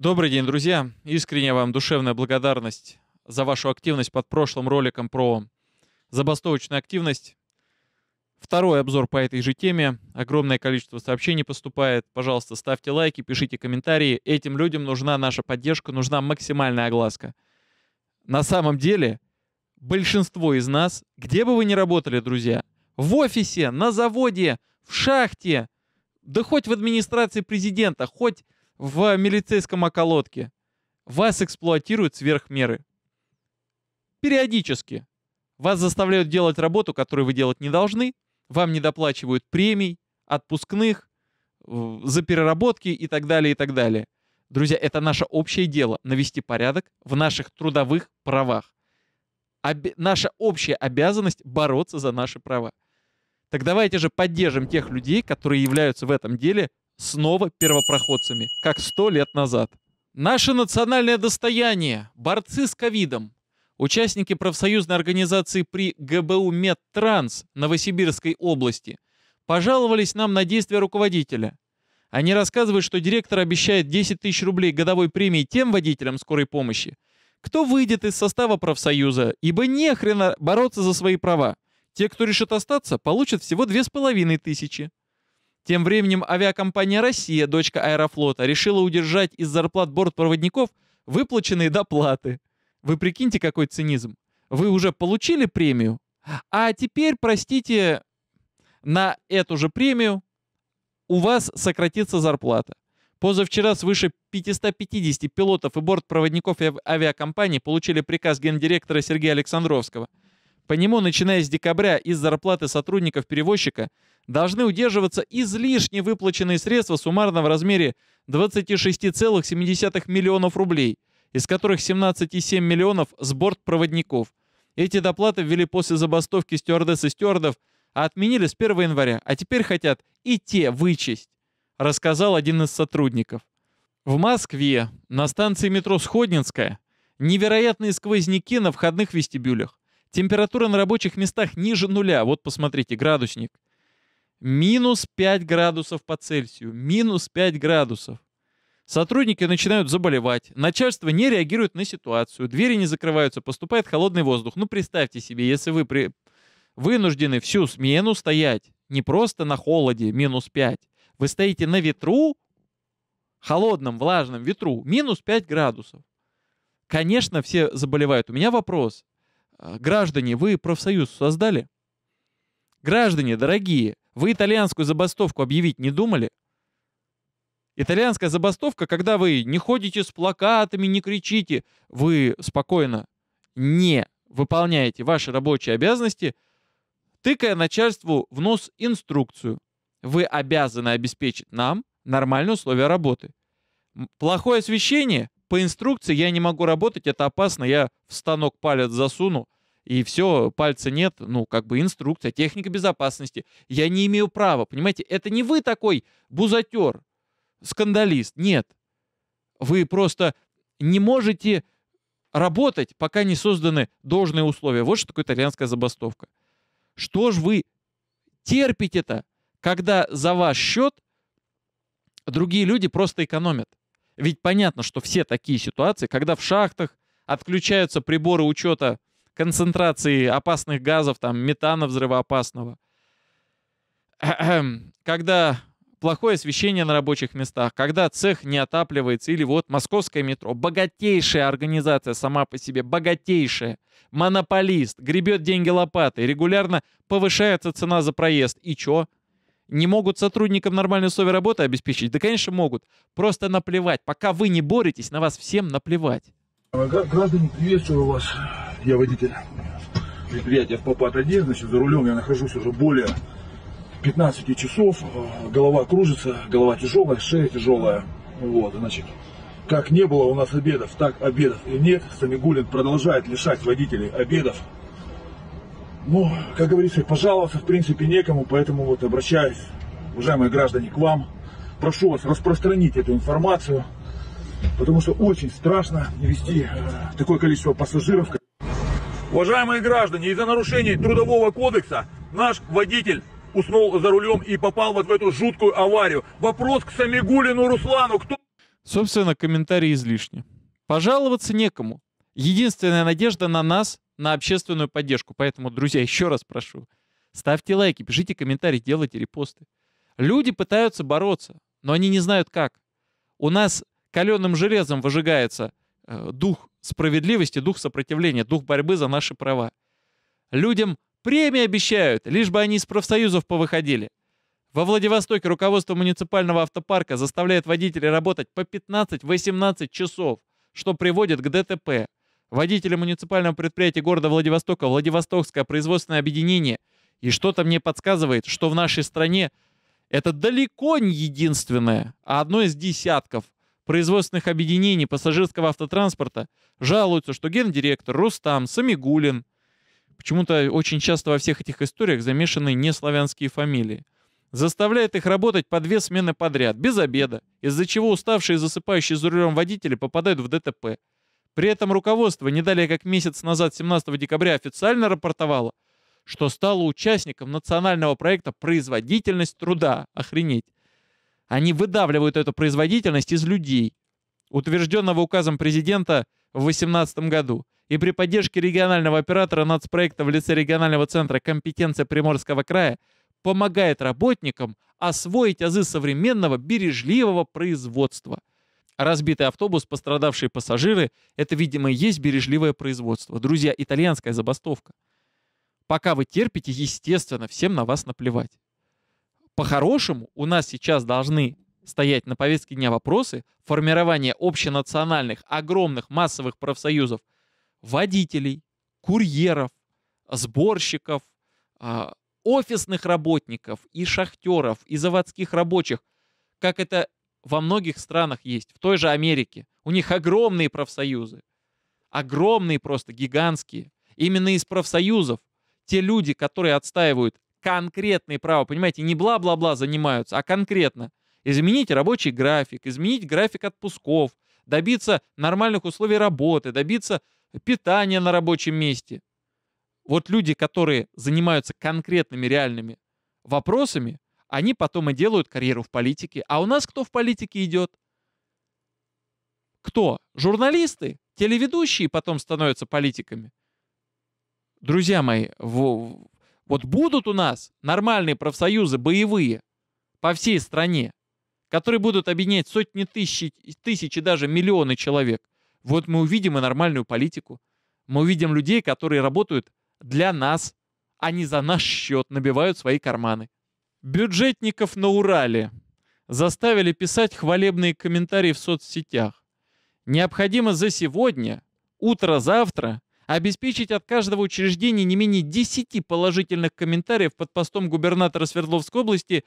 Добрый день, друзья. Искренняя вам душевная благодарность за вашу активность под прошлым роликом про забастовочную активность. Второй обзор по этой же теме. Огромное количество сообщений поступает. Пожалуйста, ставьте лайки, пишите комментарии. Этим людям нужна наша поддержка, нужна максимальная огласка. На самом деле, большинство из нас, где бы вы ни работали, друзья, в офисе, на заводе, в шахте, да хоть в администрации президента, хоть в милицейском околотке. Вас эксплуатируют сверх меры. Периодически. Вас заставляют делать работу, которую вы делать не должны. Вам не доплачивают премий, отпускных, за переработки и так далее, и так далее. Друзья, это наше общее дело — навести порядок в наших трудовых правах. Обе наша общая обязанность — бороться за наши права. Так давайте же поддержим тех людей, которые являются в этом деле снова первопроходцами, как сто лет назад. Наше национальное достояние – борцы с ковидом. Участники профсоюзной организации при ГБУ «Медтранс» Новосибирской области пожаловались нам на действия руководителя. Они рассказывают, что директор обещает 10 тысяч рублей годовой премии тем водителям скорой помощи, кто выйдет из состава профсоюза, ибо нехрена бороться за свои права. Те, кто решит остаться, получат всего 2500 тысячи. Тем временем авиакомпания «Россия», дочка Аэрофлота, решила удержать из зарплат бортпроводников выплаченные доплаты. Вы прикиньте, какой цинизм. Вы уже получили премию, а теперь, простите, на эту же премию у вас сократится зарплата. Позавчера свыше 550 пилотов и бортпроводников авиакомпании получили приказ гендиректора Сергея Александровского – по нему, начиная с декабря, из зарплаты сотрудников перевозчика должны удерживаться излишне выплаченные средства суммарно в размере 26,7 миллионов рублей, из которых 17,7 миллионов с бортпроводников. Эти доплаты ввели после забастовки стюардесс и стюардов, а отменили с 1 января, а теперь хотят и те вычесть, рассказал один из сотрудников. В Москве на станции метро Сходнинская невероятные сквозняки на входных вестибюлях. Температура на рабочих местах ниже нуля. Вот посмотрите, градусник. Минус 5 градусов по Цельсию. Минус 5 градусов. Сотрудники начинают заболевать, начальство не реагирует на ситуацию, двери не закрываются, поступает холодный воздух. Ну, представьте себе, если вы при... вынуждены всю смену стоять, не просто на холоде, минус 5, вы стоите на ветру, холодном, влажном ветру, минус 5 градусов. Конечно, все заболевают. У меня вопрос, а, граждане, вы профсоюз создали? Граждане, дорогие, вы итальянскую забастовку объявить не думали? Итальянская забастовка, когда вы не ходите с плакатами, не кричите, вы спокойно не выполняете ваши рабочие обязанности, тыкая начальству в нос инструкцию. Вы обязаны обеспечить нам нормальные условия работы. Плохое освещение по инструкции я не могу работать, это опасно, я в станок палец засуну, и все, пальца нет, ну, как бы инструкция, техника безопасности. Я не имею права, понимаете? Это не вы такой бузатер, скандалист, нет. Вы просто не можете работать, пока не созданы должные условия. Вот что такое итальянская забастовка. Что ж вы терпите это, когда за ваш счет другие люди просто экономят? Ведь понятно, что все такие ситуации, когда в шахтах отключаются приборы учета концентрации опасных газов, там, метана взрывоопасного, когда плохое освещение на рабочих местах, когда цех не отапливается, или вот московское метро, богатейшая организация сама по себе, богатейшая, монополист, гребет деньги лопатой, регулярно повышается цена за проезд, и чё? Не могут сотрудникам нормальные условия работы обеспечить? Да, конечно, могут. Просто наплевать. Пока вы не боретесь, на вас всем наплевать. А граждане, приветствую вас. Я водитель предприятия в 1 Значит, за рулем я нахожусь уже более 15 часов. А, голова кружится, голова тяжелая, шея тяжелая. Вот, значит, как не было у нас обедов, так обедов и нет. Самигулин продолжает лишать водителей обедов ну, как говорится, пожаловаться в принципе некому, поэтому вот обращаюсь, уважаемые граждане, к вам. Прошу вас распространить эту информацию, потому что очень страшно вести э, такое количество пассажиров. Уважаемые граждане, из-за нарушений Трудового кодекса наш водитель уснул за рулем и попал вот в эту жуткую аварию. Вопрос к Самигулину Руслану. Кто... Собственно, комментарий излишне. Пожаловаться некому. Единственная надежда на нас на общественную поддержку. Поэтому, друзья, еще раз прошу, ставьте лайки, пишите комментарии, делайте репосты. Люди пытаются бороться, но они не знают как. У нас каленым железом выжигается э, дух справедливости, дух сопротивления, дух борьбы за наши права. Людям премии обещают, лишь бы они из профсоюзов повыходили. Во Владивостоке руководство муниципального автопарка заставляет водителей работать по 15-18 часов, что приводит к ДТП водителя муниципального предприятия города Владивостока Владивостокское производственное объединение. И что-то мне подсказывает, что в нашей стране это далеко не единственное, а одно из десятков производственных объединений пассажирского автотранспорта жалуются, что гендиректор, Рустам, Самигулин. Почему-то очень часто во всех этих историях замешаны неславянские фамилии. Заставляет их работать по две смены подряд, без обеда, из-за чего уставшие и засыпающие за рулем водители попадают в ДТП. При этом руководство не далее как месяц назад, 17 декабря, официально рапортовало, что стало участником национального проекта «Производительность труда». Охренеть. Они выдавливают эту производительность из людей, утвержденного указом президента в 2018 году и при поддержке регионального оператора нацпроекта в лице регионального центра «Компетенция Приморского края» помогает работникам освоить азы современного бережливого производства – разбитый автобус, пострадавшие пассажиры — это, видимо, и есть бережливое производство. Друзья, итальянская забастовка. Пока вы терпите, естественно, всем на вас наплевать. По-хорошему, у нас сейчас должны стоять на повестке дня вопросы формирования общенациональных, огромных массовых профсоюзов водителей, курьеров, сборщиков, а, офисных работников и шахтеров, и заводских рабочих, как это во многих странах есть, в той же Америке. У них огромные профсоюзы. Огромные просто, гигантские. Именно из профсоюзов те люди, которые отстаивают конкретные права, понимаете, не бла-бла-бла занимаются, а конкретно. Изменить рабочий график, изменить график отпусков, добиться нормальных условий работы, добиться питания на рабочем месте. Вот люди, которые занимаются конкретными реальными вопросами, они потом и делают карьеру в политике. А у нас кто в политике идет? Кто? Журналисты? Телеведущие потом становятся политиками? Друзья мои, вот будут у нас нормальные профсоюзы, боевые, по всей стране, которые будут объединять сотни тысяч, тысячи даже миллионы человек, вот мы увидим и нормальную политику. Мы увидим людей, которые работают для нас, а не за наш счет, набивают свои карманы. Бюджетников на Урале. Заставили писать хвалебные комментарии в соцсетях. Необходимо за сегодня, утро-завтра, обеспечить от каждого учреждения не менее 10 положительных комментариев под постом губернатора Свердловской области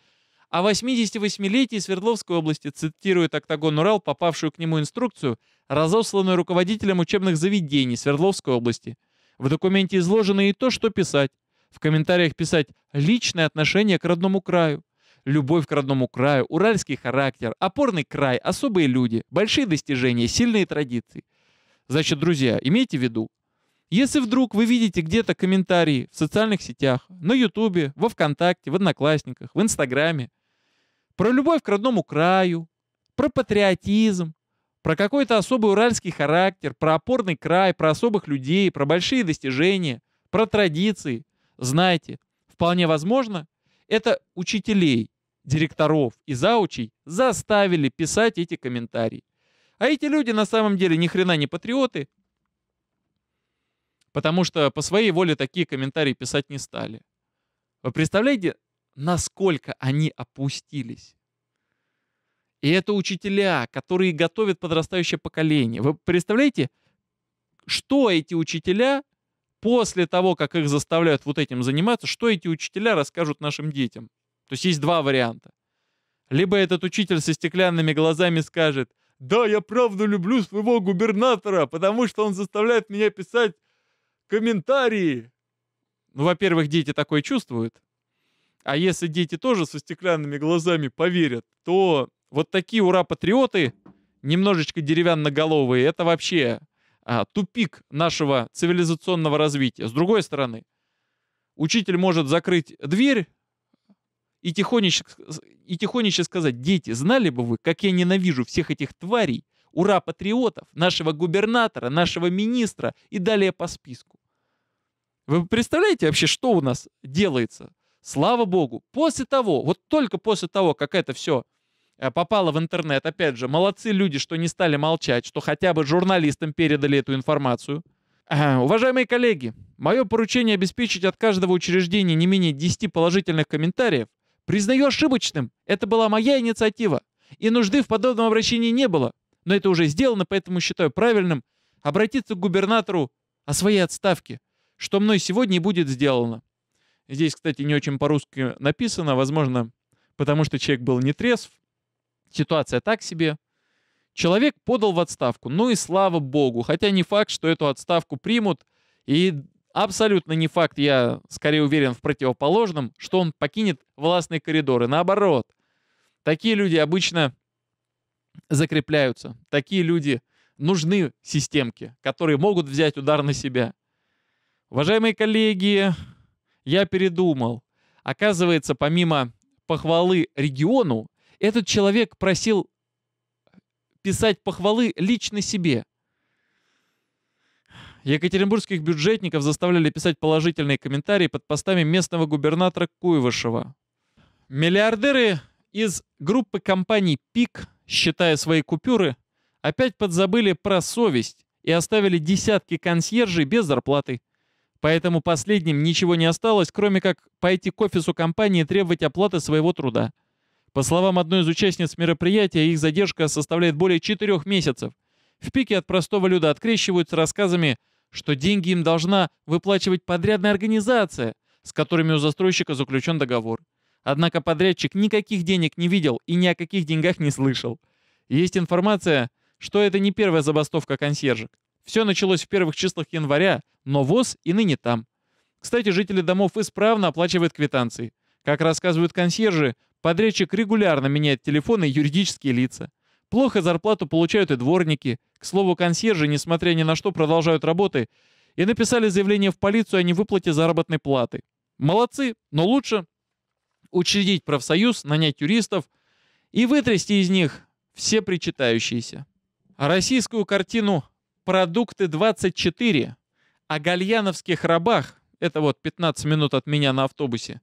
а о 88-летии Свердловской области, цитирует «Октагон Урал», попавшую к нему инструкцию, разосланную руководителем учебных заведений Свердловской области. В документе изложено и то, что писать, в комментариях писать «личное отношение к родному краю», «любовь к родному краю», «уральский характер», «опорный край», «особые люди», «большие достижения», «сильные традиции». Значит, друзья, имейте в виду, если вдруг вы видите где-то комментарии в социальных сетях, на Ютубе, во Вконтакте, в Одноклассниках, в Инстаграме, про любовь к родному краю, про патриотизм, про какой-то особый уральский характер, про опорный край, про особых людей, про большие достижения, про традиции, знаете, вполне возможно, это учителей, директоров и заучей заставили писать эти комментарии. А эти люди на самом деле ни хрена не патриоты, потому что по своей воле такие комментарии писать не стали. Вы представляете, насколько они опустились? И это учителя, которые готовят подрастающее поколение. Вы представляете, что эти учителя после того, как их заставляют вот этим заниматься, что эти учителя расскажут нашим детям? То есть есть два варианта. Либо этот учитель со стеклянными глазами скажет, да, я правда люблю своего губернатора, потому что он заставляет меня писать комментарии. Ну, во-первых, дети такое чувствуют. А если дети тоже со стеклянными глазами поверят, то вот такие ура-патриоты, немножечко деревянноголовые, это вообще а, тупик нашего цивилизационного развития. С другой стороны, учитель может закрыть дверь и тихонечко, и тихонечко сказать, дети, знали бы вы, как я ненавижу всех этих тварей, ура патриотов, нашего губернатора, нашего министра и далее по списку. Вы представляете вообще, что у нас делается? Слава богу, после того, вот только после того, как это все Э, попала в интернет. Опять же, молодцы люди, что не стали молчать, что хотя бы журналистам передали эту информацию. Уважаемые коллеги, мое поручение обеспечить от каждого учреждения не менее 10 положительных комментариев признаю ошибочным. Это была моя инициатива, и нужды в подобном обращении не было. Но это уже сделано, поэтому считаю правильным обратиться к губернатору о своей отставке, что мной сегодня будет сделано. Здесь, кстати, не очень по-русски написано, возможно, потому что человек был не трезв, ситуация так себе. Человек подал в отставку, ну и слава богу, хотя не факт, что эту отставку примут, и абсолютно не факт, я скорее уверен в противоположном, что он покинет властные коридоры. Наоборот, такие люди обычно закрепляются, такие люди нужны системке, которые могут взять удар на себя. Уважаемые коллеги, я передумал. Оказывается, помимо похвалы региону, этот человек просил писать похвалы лично себе. Екатеринбургских бюджетников заставляли писать положительные комментарии под постами местного губернатора Куевышева. Миллиардеры из группы компаний «Пик», считая свои купюры, опять подзабыли про совесть и оставили десятки консьержей без зарплаты. Поэтому последним ничего не осталось, кроме как пойти к офису компании и требовать оплаты своего труда. По словам одной из участниц мероприятия, их задержка составляет более четырех месяцев. В пике от простого люда открещивают рассказами, что деньги им должна выплачивать подрядная организация, с которыми у застройщика заключен договор. Однако подрядчик никаких денег не видел и ни о каких деньгах не слышал. Есть информация, что это не первая забастовка консьержек. Все началось в первых числах января, но ВОЗ и ныне там. Кстати, жители домов исправно оплачивают квитанции. Как рассказывают консьержи, Подрядчик регулярно меняет телефоны и юридические лица. Плохо зарплату получают и дворники. К слову, консьержи, несмотря ни на что, продолжают работы и написали заявление в полицию о невыплате заработной платы. Молодцы, но лучше учредить профсоюз, нанять юристов и вытрясти из них все причитающиеся. Российскую картину «Продукты 24» о гальяновских рабах, это вот 15 минут от меня на автобусе,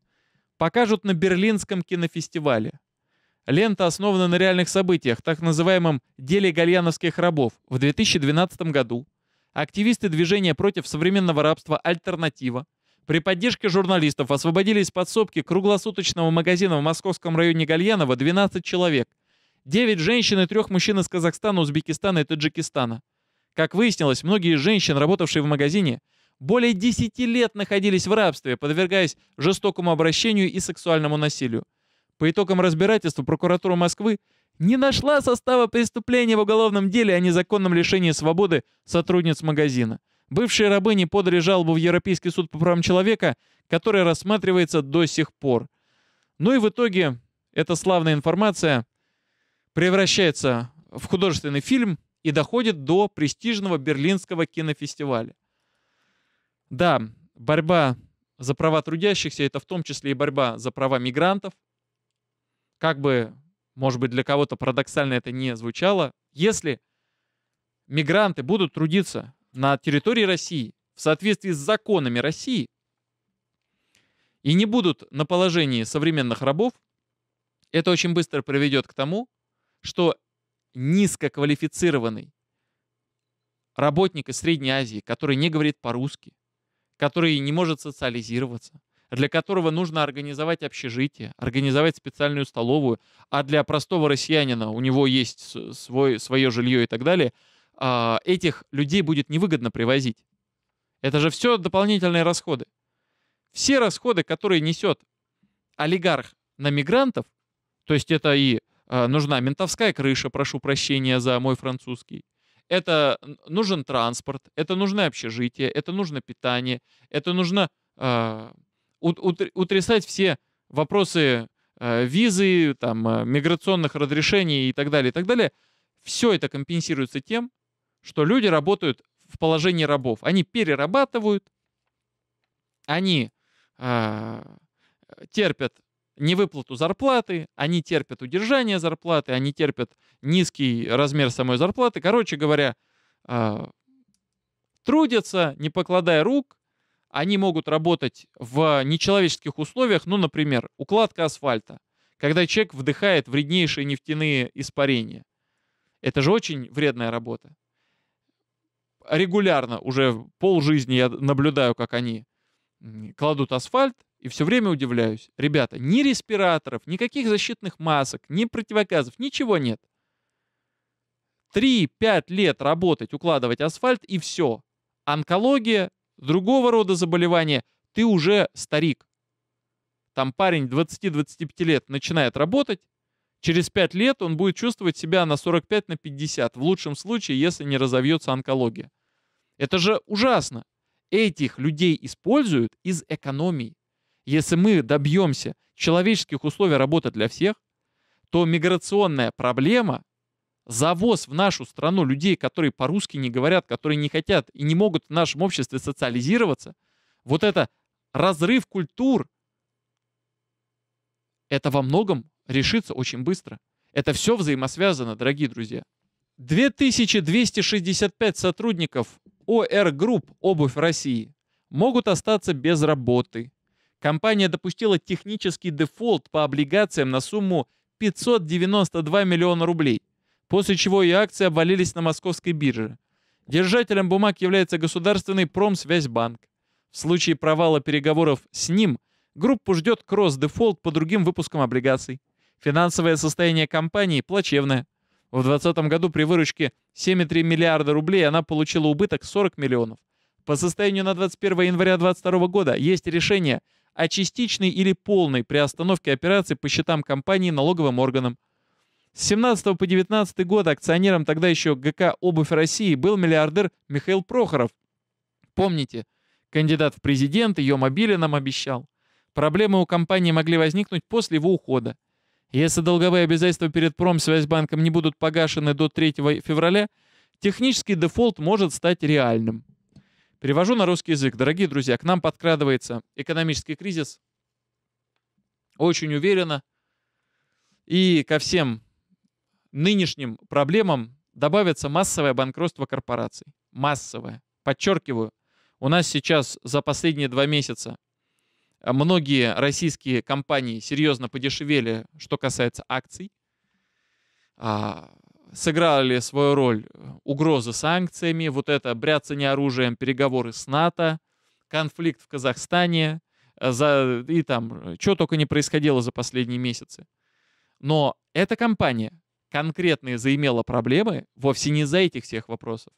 покажут на Берлинском кинофестивале. Лента основана на реальных событиях, так называемом «деле гальяновских рабов» в 2012 году. Активисты движения против современного рабства «Альтернатива» при поддержке журналистов освободили из подсобки круглосуточного магазина в московском районе Гальянова 12 человек. 9 женщин и 3 мужчин из Казахстана, Узбекистана и Таджикистана. Как выяснилось, многие из женщин, работавшие в магазине, более 10 лет находились в рабстве, подвергаясь жестокому обращению и сексуальному насилию. По итогам разбирательства прокуратура Москвы не нашла состава преступления в уголовном деле о а незаконном лишении свободы сотрудниц магазина. Бывшие рабыни подали жалобу в Европейский суд по правам человека, который рассматривается до сих пор. Ну и в итоге эта славная информация превращается в художественный фильм и доходит до престижного берлинского кинофестиваля. Да, борьба за права трудящихся — это в том числе и борьба за права мигрантов. Как бы, может быть, для кого-то парадоксально это не звучало, если мигранты будут трудиться на территории России в соответствии с законами России и не будут на положении современных рабов, это очень быстро приведет к тому, что низкоквалифицированный работник из Средней Азии, который не говорит по-русски, который не может социализироваться, для которого нужно организовать общежитие, организовать специальную столовую, а для простого россиянина у него есть свой, свое жилье и так далее, а, этих людей будет невыгодно привозить. Это же все дополнительные расходы. Все расходы, которые несет олигарх на мигрантов, то есть это и а, нужна ментовская крыша, прошу прощения за мой французский, это нужен транспорт, это нужно общежитие, это нужно питание, это нужно э, утрясать все вопросы э, визы, там, э, миграционных разрешений и так далее, и так далее. Все это компенсируется тем, что люди работают в положении рабов. Они перерабатывают, они э, терпят невыплату зарплаты, они терпят удержание зарплаты, они терпят низкий размер самой зарплаты. Короче говоря, а, трудятся, не покладая рук, они могут работать в нечеловеческих условиях, ну, например, укладка асфальта, когда человек вдыхает вреднейшие нефтяные испарения. Это же очень вредная работа. Регулярно, уже полжизни я наблюдаю, как они кладут асфальт, и все время удивляюсь. Ребята, ни респираторов, никаких защитных масок, ни противогазов, ничего нет. 3-5 лет работать, укладывать асфальт и все. Онкология, другого рода заболевания, ты уже старик. Там парень 20-25 лет начинает работать, через 5 лет он будет чувствовать себя на 45-50, на 50, в лучшем случае, если не разовьется онкология. Это же ужасно. Этих людей используют из экономии. Если мы добьемся человеческих условий работы для всех, то миграционная проблема, завоз в нашу страну людей, которые по-русски не говорят, которые не хотят и не могут в нашем обществе социализироваться, вот это разрыв культур, это во многом решится очень быстро. Это все взаимосвязано, дорогие друзья. 2265 сотрудников ОР Групп «Обувь России» могут остаться без работы компания допустила технический дефолт по облигациям на сумму 592 миллиона рублей, после чего ее акции обвалились на московской бирже. Держателем бумаг является государственный промсвязьбанк. В случае провала переговоров с ним группу ждет кросс-дефолт по другим выпускам облигаций. Финансовое состояние компании плачевное. В 2020 году при выручке 7,3 миллиарда рублей она получила убыток 40 миллионов. По состоянию на 21 января 2022 года есть решение – о а частичной или полной приостановке операций по счетам компании налоговым органам. С 17 по 19 год акционером тогда еще ГК «Обувь России» был миллиардер Михаил Прохоров. Помните, кандидат в президент ее мобили нам обещал. Проблемы у компании могли возникнуть после его ухода. Если долговые обязательства перед Промсвязьбанком не будут погашены до 3 февраля, технический дефолт может стать реальным. Перевожу на русский язык. Дорогие друзья, к нам подкрадывается экономический кризис. Очень уверенно. И ко всем нынешним проблемам добавится массовое банкротство корпораций. Массовое. Подчеркиваю, у нас сейчас за последние два месяца многие российские компании серьезно подешевели, что касается акций. А, сыграли свою роль э, угрозы санкциями, вот это бряцание оружием, переговоры с НАТО, конфликт в Казахстане, э, за, и там, э, что только не происходило за последние месяцы. Но эта компания конкретно заимела проблемы вовсе не за этих всех вопросов,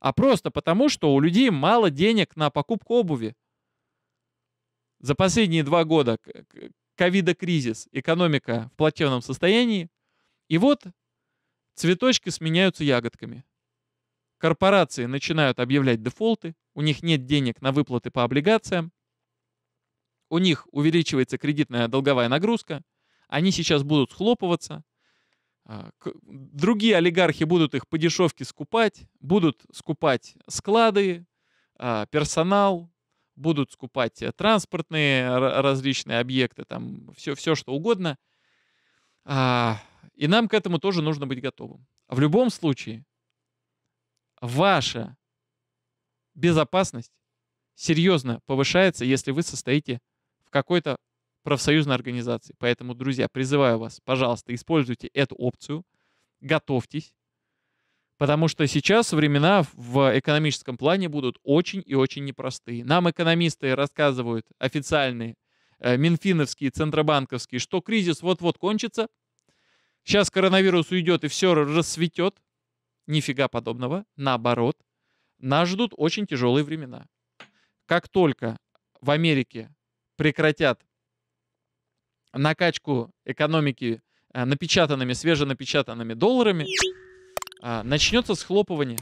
а просто потому, что у людей мало денег на покупку обуви. За последние два года ковида-кризис, экономика в плачевном состоянии, и вот Цветочки сменяются ягодками. Корпорации начинают объявлять дефолты, у них нет денег на выплаты по облигациям, у них увеличивается кредитная долговая нагрузка, они сейчас будут схлопываться, а, другие олигархи будут их по дешевке скупать, будут скупать склады, а, персонал, будут скупать э, транспортные различные объекты, там все, все что угодно. И нам к этому тоже нужно быть готовым. А в любом случае, ваша безопасность серьезно повышается, если вы состоите в какой-то профсоюзной организации. Поэтому, друзья, призываю вас, пожалуйста, используйте эту опцию, готовьтесь, потому что сейчас времена в экономическом плане будут очень и очень непростые. Нам экономисты рассказывают официальные, э, минфиновские, центробанковские, что кризис вот-вот кончится – Сейчас коронавирус уйдет и все расцветет. Нифига подобного. Наоборот. Нас ждут очень тяжелые времена. Как только в Америке прекратят накачку экономики э, напечатанными, свеженапечатанными долларами, а, начнется схлопывание.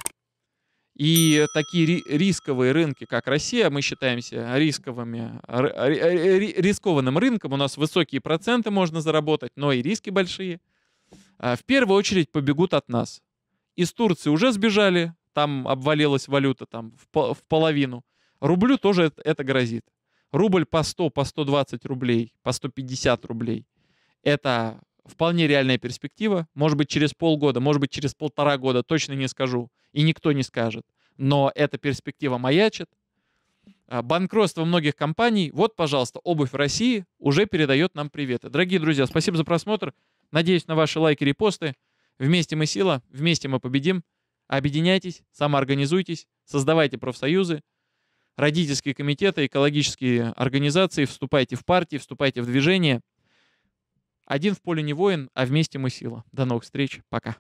И такие рисковые рынки, как Россия, мы считаемся рисковыми, э, э, рискованным рынком. У нас высокие проценты можно заработать, но и риски большие – а, в первую очередь побегут от нас. Из Турции уже сбежали, там обвалилась валюта там, в, в половину. Рублю тоже это, это грозит. Рубль по 100, по 120 рублей, по 150 рублей. Это вполне реальная перспектива. Может быть, через полгода, может быть, через полтора года, точно не скажу. И никто не скажет. Но эта перспектива маячит. А, банкротство многих компаний. Вот, пожалуйста, обувь России уже передает нам приветы. Дорогие друзья, спасибо за просмотр. Надеюсь на ваши лайки, и репосты. Вместе мы сила, вместе мы победим. Объединяйтесь, самоорганизуйтесь, создавайте профсоюзы, родительские комитеты, экологические организации, вступайте в партии, вступайте в движение. Один в поле не воин, а вместе мы сила. До новых встреч, пока.